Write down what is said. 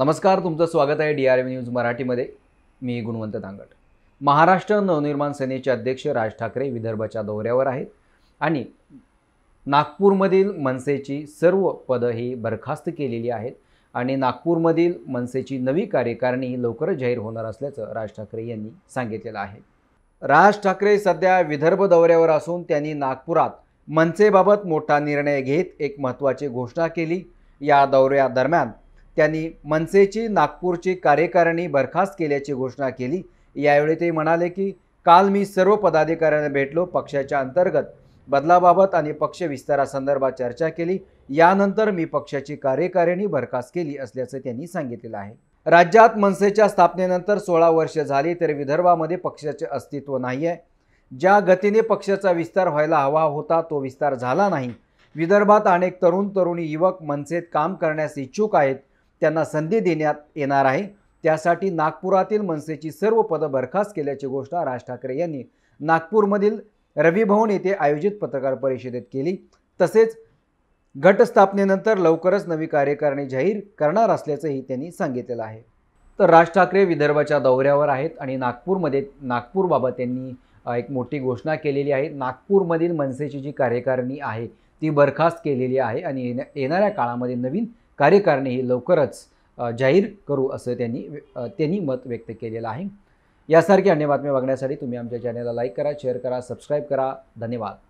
नमस्कार तुमचं स्वागत आहे डी आर एम न्यूज मराठीमध्ये मी गुणवंत दांगट महाराष्ट्र नवनिर्माण सेनेचे अध्यक्ष राज ठाकरे विदर्भाच्या दौऱ्यावर आहेत आणि नागपूरमधील मनसेची सर्व पदं ही बरखास्त केलेली आहेत आणि नागपूरमधील मनसेची नवी कार्यकारिणी लवकरच जाहीर होणार असल्याचं राज ठाकरे यांनी सांगितलेलं आहे राज ठाकरे सध्या विदर्भ दौऱ्यावर असून त्यांनी नागपुरात मनसेबाबत मोठा निर्णय घेत एक महत्त्वाची घोषणा केली या दौऱ्यादरम्यान त्यांनी मनसेची नागपूरची कार्यकारिणी बरखास्त केल्याची घोषणा केली यावेळी ते म्हणाले की काल मी सर्व पदाधिकाऱ्यांना भेटलो पक्षाच्या अंतर्गत बदलाबाबत आणि पक्ष विस्तारासंदर्भात चर्चा केली यानंतर मी पक्षाची कार्यकारिणी बरखास्त केली असल्याचं त्यांनी सांगितलेलं आहे राज्यात मनसेच्या स्थापनेनंतर सोळा वर्ष झाली तर विदर्भामध्ये पक्षाचे अस्तित्व नाही आहे ज्या गतीने पक्षाचा विस्तार व्हायला हवा होता तो विस्तार झाला नाही विदर्भात अनेक तरुण तरुणी युवक मनसेत काम करण्यास इच्छुक आहेत त्यांना संधी देण्यात येणार आहे त्यासाठी नागपुरातील मनसेची सर्व पदं बरखास्त केल्याची घोषणा राज ठाकरे यांनी नागपूरमधील रविभवन येथे आयोजित पत्रकार परिषदेत केली तसेच घटस्थापनेनंतर लवकरच नवी कार्यकारणी जाहीर करणार असल्याचंही त्यांनी सांगितलेलं आहे तर राज ठाकरे विदर्भाच्या दौऱ्यावर आहेत आणि नागपूरमध्ये नागपूरबाबत त्यांनी एक मोठी घोषणा केलेली आहे नागपूरमधील मनसेची जी कार्यकारिणी आहे ती बरखास्त केलेली आहे आणि येणाऱ्या काळामध्ये नवीन कार्यकारिणी ही लवकरच जाहीर करू असं त्यांनी त्यांनी मत व्यक्त केलेलं आहे यासारखी अन्य बातम्या बघण्यासाठी तुम्ही आमच्या चॅनलला लाईक करा शेअर करा सबस्क्राईब करा धन्यवाद